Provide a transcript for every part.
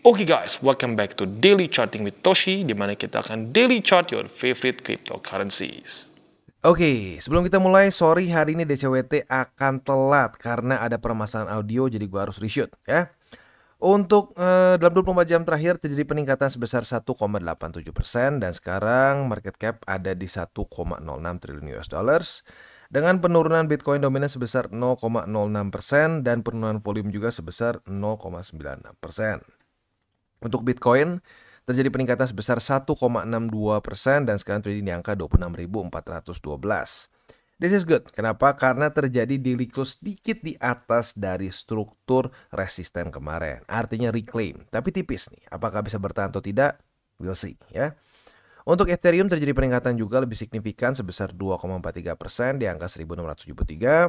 Oke okay guys, welcome back to Daily Charting with Toshi, di mana kita akan daily chart your favorite cryptocurrencies. Oke, okay, sebelum kita mulai, sorry hari ini DCWT akan telat karena ada permasalahan audio jadi gua harus reshoot ya. Untuk eh, dalam 24 jam terakhir terjadi peningkatan sebesar 1,87% dan sekarang market cap ada di 1,06 triliun US dollars dengan penurunan Bitcoin dominan sebesar 0,06% dan penurunan volume juga sebesar 0,96%. Untuk Bitcoin terjadi peningkatan sebesar 1,62 persen dan sekarang trading di angka 26.412. This is good. Kenapa? Karena terjadi di close sedikit di atas dari struktur resisten kemarin. Artinya reclaim. Tapi tipis nih. Apakah bisa bertahan atau tidak? We'll see ya. Untuk Ethereum terjadi peningkatan juga lebih signifikan sebesar 2,43 persen di angka 1673.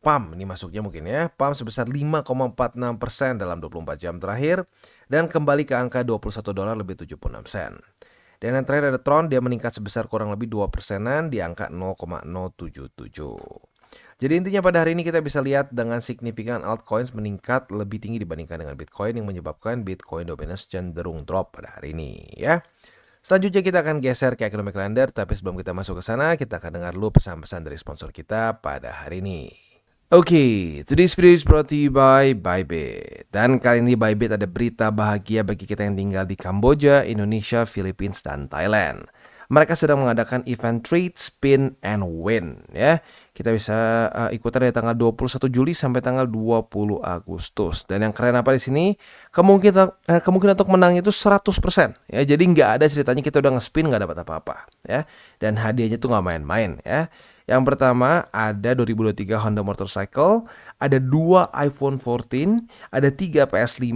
PAM ini masuknya mungkin ya, PAM sebesar 5,46% dalam 24 jam terakhir dan kembali ke angka 21 dolar lebih 76 sen. Dan yang terakhir ada Tron, dia meningkat sebesar kurang lebih 2 persenan di angka 0,077. Jadi intinya pada hari ini kita bisa lihat dengan signifikan altcoins meningkat lebih tinggi dibandingkan dengan Bitcoin yang menyebabkan Bitcoin dominance cenderung drop pada hari ini ya. Selanjutnya kita akan geser ke economic Lander, tapi sebelum kita masuk ke sana kita akan dengar dulu pesan-pesan dari sponsor kita pada hari ini. Oke, okay, today's video is brought to you by Bybit. Dan kali ini Bybit ada berita bahagia bagi kita yang tinggal di Kamboja, Indonesia, Philippines, dan Thailand. Mereka sedang mengadakan event Trade, Spin, and Win. Ya, kita bisa uh, ikutan dari tanggal 21 Juli sampai tanggal 20 Agustus. Dan yang keren apa di sini? Kemungkinan eh, kemungkinan untuk menang itu 100%. Ya, jadi nggak ada ceritanya kita udah nge-spin nggak dapat apa-apa. Ya, dan hadiahnya tuh nggak main-main. Ya. Yang pertama ada 2023 Honda Motorcycle, ada 2 iPhone 14, ada 3 PS5,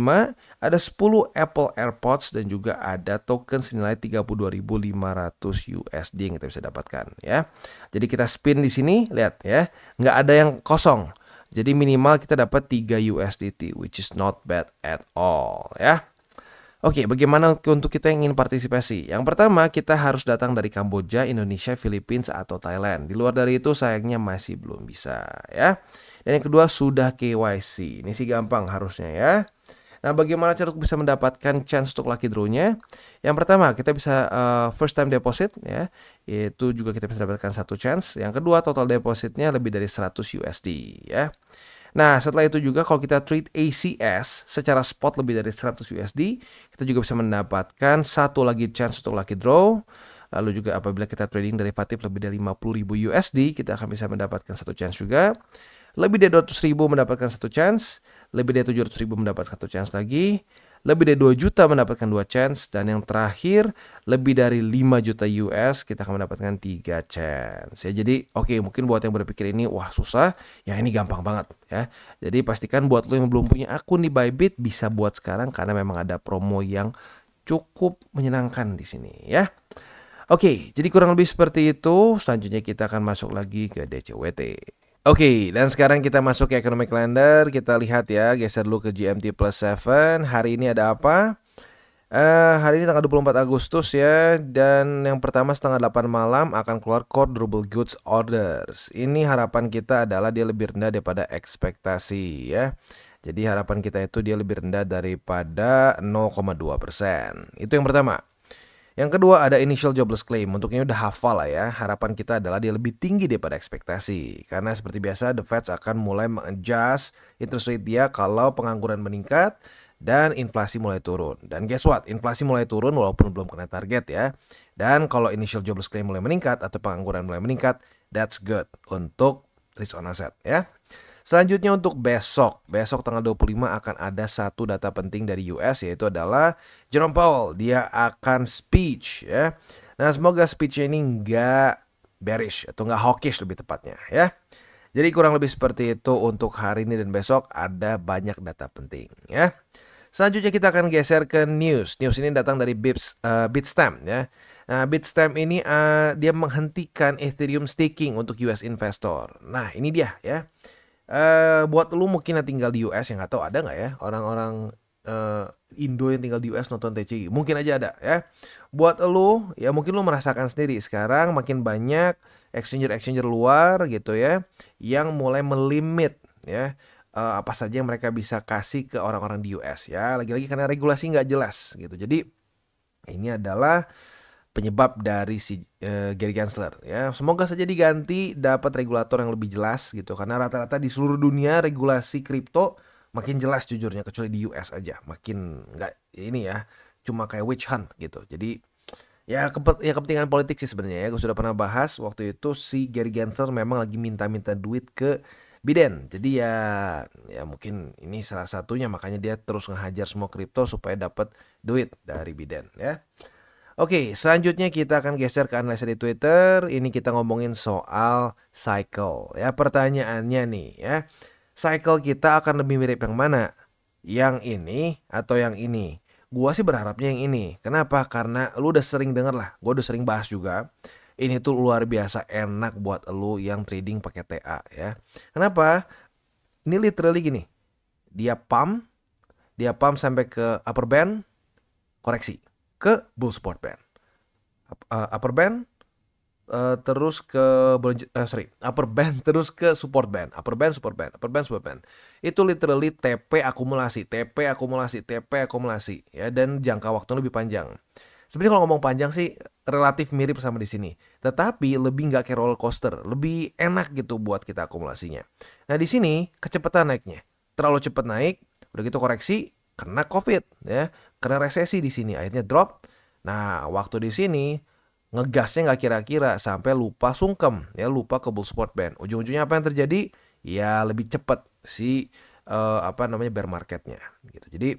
ada 10 Apple AirPods dan juga ada token senilai 32.500 USD yang kita bisa dapatkan ya. Jadi kita spin di sini, lihat ya, nggak ada yang kosong. Jadi minimal kita dapat 3 USDT which is not bad at all ya. Oke, bagaimana untuk kita yang ingin partisipasi? Yang pertama, kita harus datang dari Kamboja, Indonesia, Filipina, atau Thailand. Di luar dari itu, sayangnya masih belum bisa ya. Dan yang kedua, sudah KYC. Ini sih gampang harusnya ya. Nah, bagaimana cara untuk bisa mendapatkan chance untuk lucky draw-nya? Yang pertama, kita bisa uh, first time deposit ya. Itu juga kita bisa dapatkan satu chance. Yang kedua, total depositnya lebih dari 100 USD ya. Nah, setelah itu juga kalau kita trade ACS secara spot lebih dari 100 USD, kita juga bisa mendapatkan satu lagi chance untuk lucky draw. Lalu juga apabila kita trading dari Patip lebih dari ribu USD, kita akan bisa mendapatkan satu chance juga. Lebih dari ribu mendapatkan satu chance, lebih dari ribu mendapatkan satu chance lagi lebih dari 2 juta mendapatkan 2 chance dan yang terakhir lebih dari 5 juta US kita akan mendapatkan 3 chance. Ya jadi oke okay, mungkin buat yang berpikir ini wah susah, ya ini gampang banget ya. Jadi pastikan buat lo yang belum punya akun di Bybit bisa buat sekarang karena memang ada promo yang cukup menyenangkan di sini ya. Oke, okay, jadi kurang lebih seperti itu. Selanjutnya kita akan masuk lagi ke DCWT. Oke, dan sekarang kita masuk ke economic calendar. Kita lihat ya, geser dulu ke GMT plus 7. Hari ini ada apa? Uh, hari ini tanggal 24 Agustus ya, dan yang pertama setengah 8 malam akan keluar core durable goods orders. Ini harapan kita adalah dia lebih rendah daripada ekspektasi ya. Jadi harapan kita itu dia lebih rendah daripada 0,2%. Itu yang pertama. Yang kedua ada initial jobless claim. Untuk ini udah hafal lah ya. Harapan kita adalah dia lebih tinggi daripada ekspektasi. Karena seperti biasa the Fed akan mulai mengadjust interest rate dia kalau pengangguran meningkat dan inflasi mulai turun. Dan guess what? Inflasi mulai turun walaupun belum kena target ya. Dan kalau initial jobless claim mulai meningkat atau pengangguran mulai meningkat, that's good untuk risk on asset ya. Selanjutnya untuk besok, besok tanggal 25 akan ada satu data penting dari US yaitu adalah Jerome Powell, dia akan speech ya. Nah semoga speech ini nggak bearish atau nggak hawkish lebih tepatnya ya. Jadi kurang lebih seperti itu untuk hari ini dan besok ada banyak data penting ya. Selanjutnya kita akan geser ke news. News ini datang dari Bips, uh, eh, Bitstamp ya. Nah, Bitstamp ini uh, dia menghentikan Ethereum staking untuk US investor. Nah, ini dia ya. Uh, buat lu mungkin yang tinggal di US yang nggak tahu ada nggak ya orang-orang uh, Indo yang tinggal di US nonton TCG mungkin aja ada ya buat lu ya mungkin lu merasakan sendiri sekarang makin banyak exchanger exchanger luar gitu ya yang mulai melimit ya uh, apa saja yang mereka bisa kasih ke orang-orang di US ya lagi-lagi karena regulasi nggak jelas gitu jadi ini adalah penyebab dari si uh, Gary Gensler ya. Semoga saja diganti dapat regulator yang lebih jelas gitu karena rata-rata di seluruh dunia regulasi kripto makin jelas jujurnya kecuali di US aja makin nggak ini ya cuma kayak witch hunt gitu. Jadi ya, kepet, ya kepentingan politik sih sebenarnya ya. gua sudah pernah bahas waktu itu si Gary Gensler memang lagi minta-minta duit ke Biden. Jadi ya ya mungkin ini salah satunya makanya dia terus ngehajar semua kripto supaya dapat duit dari Biden ya. Oke, selanjutnya kita akan geser ke analisa di Twitter. Ini kita ngomongin soal cycle. Ya, pertanyaannya nih ya. Cycle kita akan lebih mirip yang mana? Yang ini atau yang ini? Gua sih berharapnya yang ini. Kenapa? Karena lu udah sering denger lah. Gua udah sering bahas juga. Ini tuh luar biasa enak buat lu yang trading pakai TA ya. Kenapa? Ini literally gini. Dia pump, dia pump sampai ke upper band, koreksi ke bull sport band uh, upper band uh, terus ke uh, sorry upper band terus ke support band upper band support band upper band support band itu literally TP akumulasi TP akumulasi TP akumulasi ya dan jangka waktu lebih panjang sebenarnya kalau ngomong panjang sih relatif mirip sama di sini tetapi lebih nggak kayak roller coaster lebih enak gitu buat kita akumulasinya nah di sini kecepatan naiknya terlalu cepat naik udah gitu koreksi kena covid ya karena resesi di sini akhirnya drop. Nah, waktu di sini ngegasnya nggak kira-kira sampai lupa sungkem ya lupa ke bull support band. Ujung-ujungnya apa yang terjadi? Ya lebih cepat si uh, apa namanya bear marketnya gitu. Jadi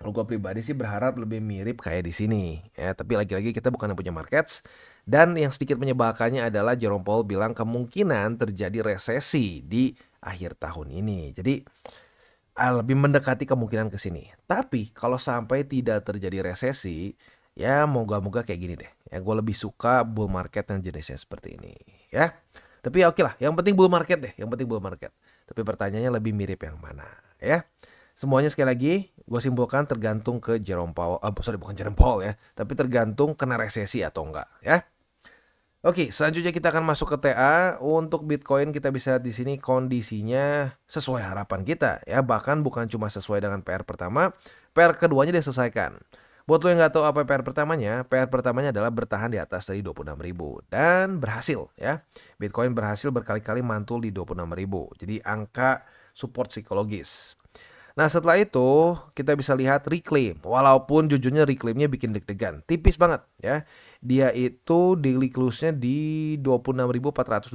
kalau gue pribadi sih berharap lebih mirip kayak di sini ya tapi lagi-lagi kita bukan yang punya markets dan yang sedikit menyebalkannya adalah Jerome Powell bilang kemungkinan terjadi resesi di akhir tahun ini jadi lebih mendekati kemungkinan ke sini. Tapi kalau sampai tidak terjadi resesi, ya moga-moga kayak gini deh. Ya gue lebih suka bull market yang jenisnya seperti ini, ya. Tapi ya oke okay lah, yang penting bull market deh, yang penting bull market. Tapi pertanyaannya lebih mirip yang mana, ya? Semuanya sekali lagi gue simpulkan tergantung ke Jerome Powell, oh, sorry bukan Jerome Powell ya, tapi tergantung kena resesi atau enggak, ya. Oke, selanjutnya kita akan masuk ke TA. Untuk Bitcoin kita bisa lihat di sini kondisinya sesuai harapan kita ya, bahkan bukan cuma sesuai dengan PR pertama, PR keduanya dia selesaikan. Buat lo yang nggak tahu apa PR pertamanya, PR pertamanya adalah bertahan di atas dari 26.000 dan berhasil ya. Bitcoin berhasil berkali-kali mantul di 26.000. Jadi angka support psikologis. Nah setelah itu kita bisa lihat reclaim. Walaupun jujurnya reclaimnya bikin deg-degan. Tipis banget ya. Dia itu daily close-nya di 26.427.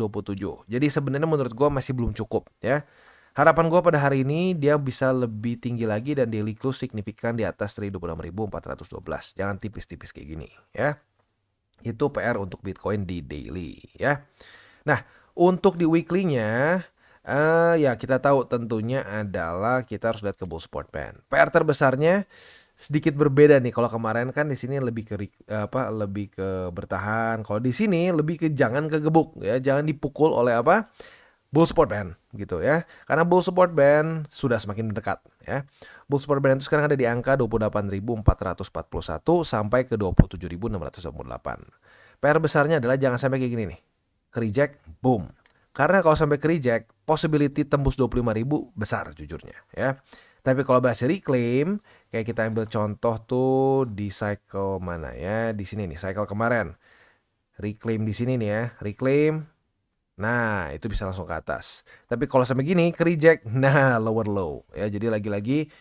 Jadi sebenarnya menurut gue masih belum cukup ya. Harapan gue pada hari ini dia bisa lebih tinggi lagi dan daily close signifikan di atas 26.412. Jangan tipis-tipis kayak gini ya. Itu PR untuk Bitcoin di daily ya. Nah untuk di weekly-nya Uh, ya kita tahu tentunya adalah kita harus lihat ke Sport Band. PR terbesarnya sedikit berbeda nih. Kalau kemarin kan di sini lebih ke apa? Lebih ke bertahan. Kalau di sini lebih ke jangan kegebuk ya, jangan dipukul oleh apa? Bull Support Band gitu ya. Karena Bull Support Band sudah semakin mendekat ya. Bull Support Band itu sekarang ada di angka 28.441 sampai ke 27.628. PR besarnya adalah jangan sampai kayak gini nih. Ke reject, boom karena kalau sampai ke reject, possibility tembus 25 ribu besar jujurnya ya. Tapi kalau berhasil reclaim, kayak kita ambil contoh tuh di cycle mana ya? Di sini nih, cycle kemarin. Reclaim di sini nih ya, reclaim. Nah, itu bisa langsung ke atas. Tapi kalau sampai gini, ke reject, nah lower low. Ya, jadi lagi-lagi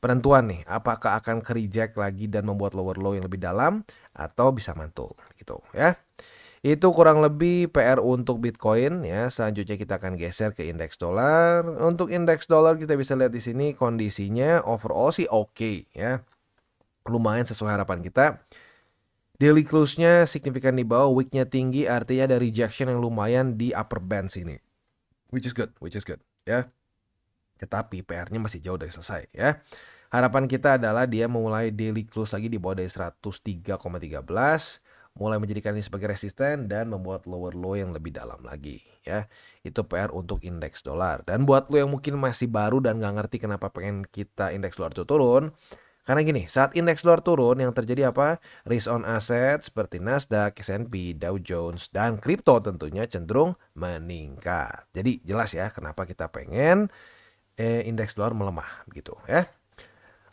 penentuan nih, apakah akan ke reject lagi dan membuat lower low yang lebih dalam atau bisa mantul gitu ya. Itu kurang lebih PR untuk Bitcoin ya. Selanjutnya kita akan geser ke indeks dolar. Untuk indeks dolar kita bisa lihat di sini kondisinya overall sih oke okay, ya. Lumayan sesuai harapan kita. Daily close-nya signifikan di bawah, week-nya tinggi artinya ada rejection yang lumayan di upper band sini. Which is good, which is good ya. Tetapi PR-nya masih jauh dari selesai ya. Harapan kita adalah dia memulai daily close lagi di bawah dari 103,13 mulai menjadikan ini sebagai resisten dan membuat lower low yang lebih dalam lagi ya. Itu PR untuk indeks dolar. Dan buat lo yang mungkin masih baru dan nggak ngerti kenapa pengen kita indeks dolar itu turun, karena gini, saat indeks dolar turun yang terjadi apa? Risk on asset seperti Nasdaq, S&P, Dow Jones, dan kripto tentunya cenderung meningkat. Jadi jelas ya kenapa kita pengen eh, indeks dolar melemah gitu ya.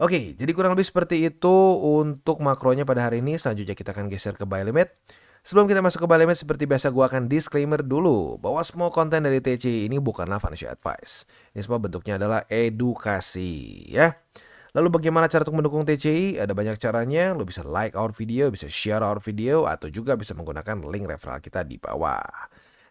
Oke, jadi kurang lebih seperti itu untuk makronya pada hari ini. Selanjutnya kita akan geser ke buy limit. Sebelum kita masuk ke buy limit, seperti biasa gue akan disclaimer dulu bahwa semua konten dari TC ini bukanlah financial advice. Ini semua bentuknya adalah edukasi, ya. Lalu bagaimana cara untuk mendukung TCI? Ada banyak caranya. Lo bisa like our video, bisa share our video, atau juga bisa menggunakan link referral kita di bawah.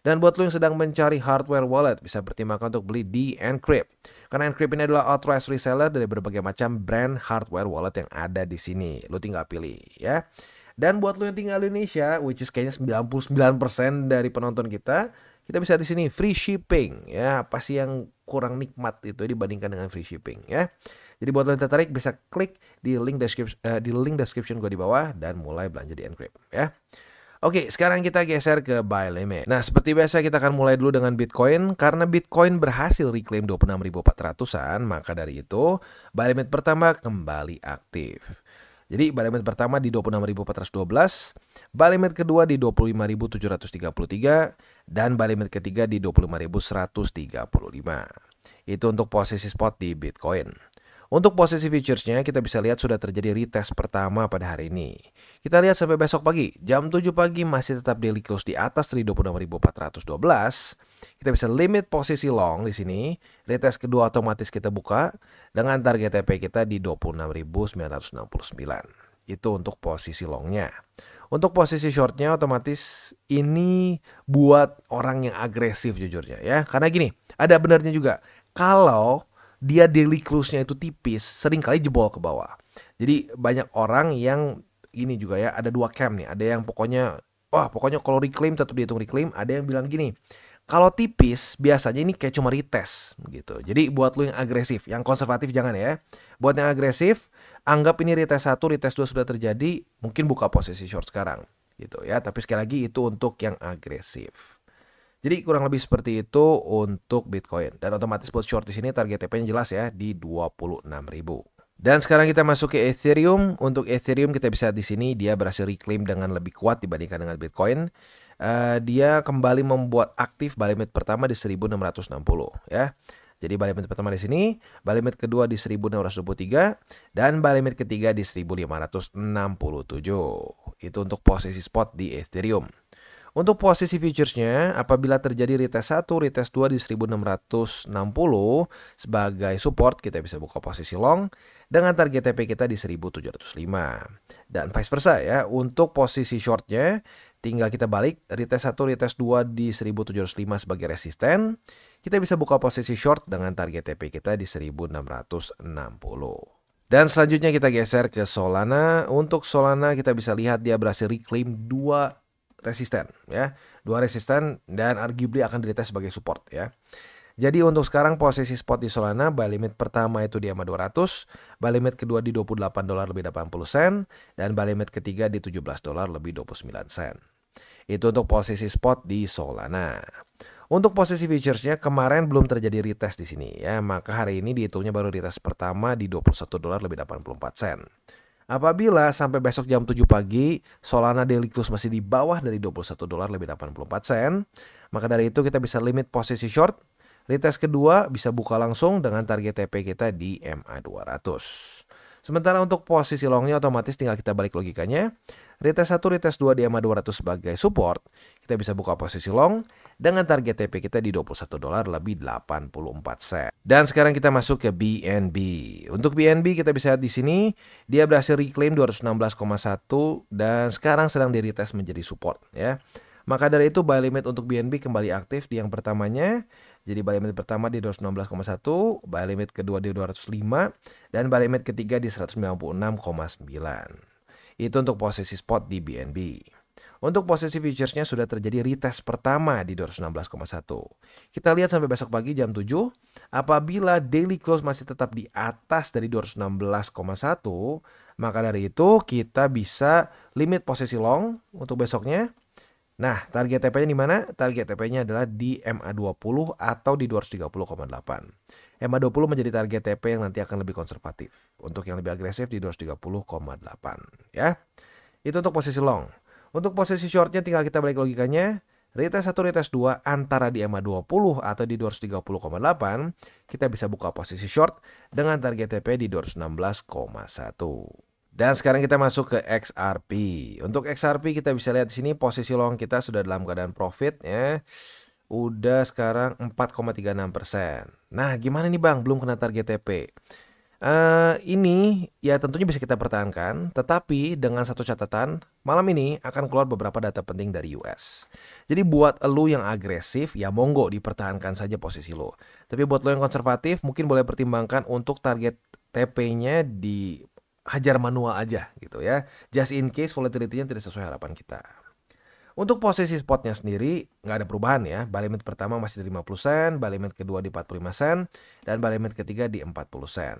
Dan buat lo yang sedang mencari hardware wallet, bisa pertimbangkan untuk beli di Encrypt. Karena Encrypt ini adalah authorized reseller dari berbagai macam brand hardware wallet yang ada di sini. Lo tinggal pilih ya. Dan buat lo yang tinggal di Indonesia, which is kayaknya 99% dari penonton kita, kita bisa di sini free shipping ya. Apa sih yang kurang nikmat itu dibandingkan dengan free shipping ya. Jadi buat lo yang tertarik bisa klik di link description uh, eh, di link description gue di bawah dan mulai belanja di Encrypt ya. Oke, sekarang kita geser ke buy limit. Nah, seperti biasa kita akan mulai dulu dengan Bitcoin karena Bitcoin berhasil reclaim 26.400-an, maka dari itu buy limit pertama kembali aktif. Jadi buy limit pertama di 26.412, buy limit kedua di 25.733 dan buy limit ketiga di 25.135. Itu untuk posisi spot di Bitcoin. Untuk posisi futuresnya kita bisa lihat sudah terjadi retest pertama pada hari ini. Kita lihat sampai besok pagi, jam 7 pagi masih tetap daily close di atas 26.412. Kita bisa limit posisi long di sini. Retest kedua otomatis kita buka dengan target TP kita di 26969. Itu untuk posisi longnya. Untuk posisi shortnya otomatis ini buat orang yang agresif jujurnya ya. Karena gini, ada benarnya juga. Kalau dia daily close-nya itu tipis, sering kali jebol ke bawah. Jadi banyak orang yang ini juga ya, ada dua camp nih. Ada yang pokoknya, wah pokoknya kalau reclaim tetap dihitung reclaim. Ada yang bilang gini, kalau tipis biasanya ini kayak cuma retest gitu. Jadi buat lu yang agresif, yang konservatif jangan ya. Buat yang agresif, anggap ini retest satu, retest dua sudah terjadi, mungkin buka posisi short sekarang gitu ya. Tapi sekali lagi itu untuk yang agresif. Jadi kurang lebih seperti itu untuk Bitcoin. Dan otomatis buat short di sini target TP-nya jelas ya di 26.000. Dan sekarang kita masuk ke Ethereum. Untuk Ethereum kita bisa di sini dia berhasil reclaim dengan lebih kuat dibandingkan dengan Bitcoin. Uh, dia kembali membuat aktif balimit pertama di 1660 ya. Jadi balimit pertama di sini, balimit kedua di 1623 dan balimit ketiga di 1567. Itu untuk posisi spot di Ethereum. Untuk posisi futuresnya, apabila terjadi retest 1, retest 2 di 1660 sebagai support kita bisa buka posisi long dengan target TP kita di 1705. Dan vice versa ya, untuk posisi shortnya tinggal kita balik retest 1, retest 2 di 1705 sebagai resisten, kita bisa buka posisi short dengan target TP kita di 1660. Dan selanjutnya kita geser ke Solana. Untuk Solana kita bisa lihat dia berhasil reclaim dua resisten ya. Dua resisten dan arguably akan dites sebagai support ya. Jadi untuk sekarang posisi spot di Solana buy limit pertama itu di EMA 200, buy limit kedua di 28 dolar lebih 80 sen dan buy limit ketiga di 17 dolar lebih 29 sen. Itu untuk posisi spot di Solana. Untuk posisi futuresnya kemarin belum terjadi retest di sini ya, maka hari ini dihitungnya baru retest pertama di 21 dolar lebih 84 sen. Apabila sampai besok jam 7 pagi Solana daily close masih di bawah dari 21 dolar lebih 84 sen, maka dari itu kita bisa limit posisi short. Retest kedua bisa buka langsung dengan target TP kita di MA200. Sementara untuk posisi longnya otomatis tinggal kita balik logikanya. Retest 1, retest 2 di EMA 200 sebagai support. Kita bisa buka posisi long dengan target TP kita di 21 dolar lebih 84 sen. Dan sekarang kita masuk ke BNB. Untuk BNB kita bisa lihat di sini dia berhasil reclaim 216,1 dan sekarang sedang di retest menjadi support ya. Maka dari itu buy limit untuk BNB kembali aktif di yang pertamanya jadi buy limit pertama di 216,1, buy limit kedua di 205, dan buy limit ketiga di 196,9. Itu untuk posisi spot di BNB. Untuk posisi futuresnya sudah terjadi retest pertama di 216,1. Kita lihat sampai besok pagi jam 7, apabila daily close masih tetap di atas dari 216,1, maka dari itu kita bisa limit posisi long untuk besoknya Nah, target TP-nya di mana? Target TP-nya adalah di MA20 atau di 230,8. MA20 menjadi target TP yang nanti akan lebih konservatif. Untuk yang lebih agresif di 230,8 ya. Itu untuk posisi long. Untuk posisi short-nya tinggal kita balik logikanya. Retest 1, retest 2 antara di MA20 atau di 230,8 kita bisa buka posisi short dengan target TP di 216,1. Dan sekarang kita masuk ke XRP. Untuk XRP kita bisa lihat di sini posisi long kita sudah dalam keadaan profit ya. Udah sekarang 4,36%. Nah, gimana nih Bang? Belum kena target TP. Uh, eh, ini ya tentunya bisa kita pertahankan, tetapi dengan satu catatan, malam ini akan keluar beberapa data penting dari US. Jadi buat lo yang agresif, ya monggo dipertahankan saja posisi lo. Tapi buat lo yang konservatif, mungkin boleh pertimbangkan untuk target TP-nya di hajar manual aja gitu ya. Just in case volatility-nya tidak sesuai harapan kita. Untuk posisi spotnya sendiri nggak ada perubahan ya. Buy pertama masih di 50 sen, buy kedua di 45 sen, dan buy ketiga di 40 sen.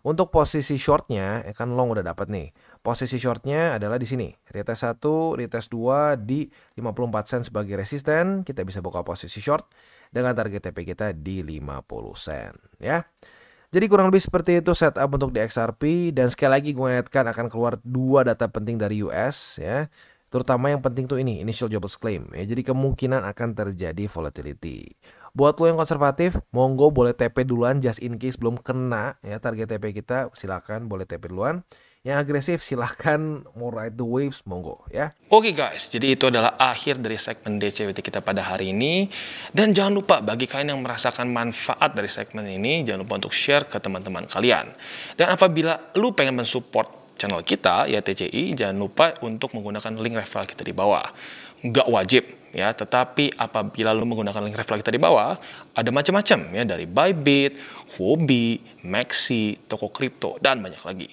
Untuk posisi shortnya, ya kan long udah dapat nih. Posisi shortnya adalah di sini. Retest 1, retest 2 di 54 sen sebagai resisten. Kita bisa buka posisi short dengan target TP kita di 50 sen. Ya. Jadi kurang lebih seperti itu setup untuk di XRP dan sekali lagi gue ingatkan akan keluar dua data penting dari US ya. Terutama yang penting tuh ini initial jobless claim ya. Jadi kemungkinan akan terjadi volatility. Buat lo yang konservatif, monggo boleh TP duluan just in case belum kena ya target TP kita silakan boleh TP duluan. Yang agresif silahkan mau ride the waves monggo ya. Oke okay guys, jadi itu adalah akhir dari segmen DCWT kita pada hari ini. Dan jangan lupa bagi kalian yang merasakan manfaat dari segmen ini, jangan lupa untuk share ke teman-teman kalian. Dan apabila lu pengen mensupport channel kita ya TCI jangan lupa untuk menggunakan link referral kita di bawah nggak wajib ya tetapi apabila lu menggunakan link referral kita di bawah ada macam-macam ya dari Bybit, Huobi, Maxi, toko kripto dan banyak lagi